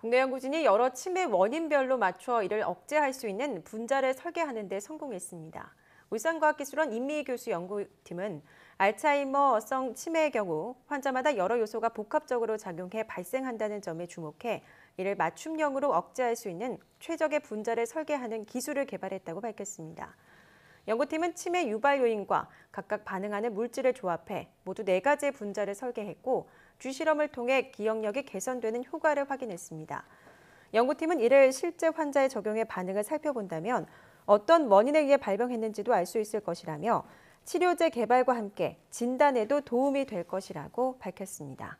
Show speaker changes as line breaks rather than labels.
국내 연구진이 여러 치매 원인별로 맞춰 이를 억제할 수 있는 분자를 설계하는 데 성공했습니다. 울산과학기술원 임미희 교수 연구팀은 알츠하이머성 치매의 경우 환자마다 여러 요소가 복합적으로 작용해 발생한다는 점에 주목해 이를 맞춤형으로 억제할 수 있는 최적의 분자를 설계하는 기술을 개발했다고 밝혔습니다. 연구팀은 치매 유발 요인과 각각 반응하는 물질을 조합해 모두 네가지의 분자를 설계했고 쥐실험을 통해 기억력이 개선되는 효과를 확인했습니다. 연구팀은 이를 실제 환자의 적용의 반응을 살펴본다면 어떤 원인에 의해 발병했는지도 알 수 있을 것이라며 치료제 개발과 함께 진단에도 도움이 될 것이라고 밝혔습니다.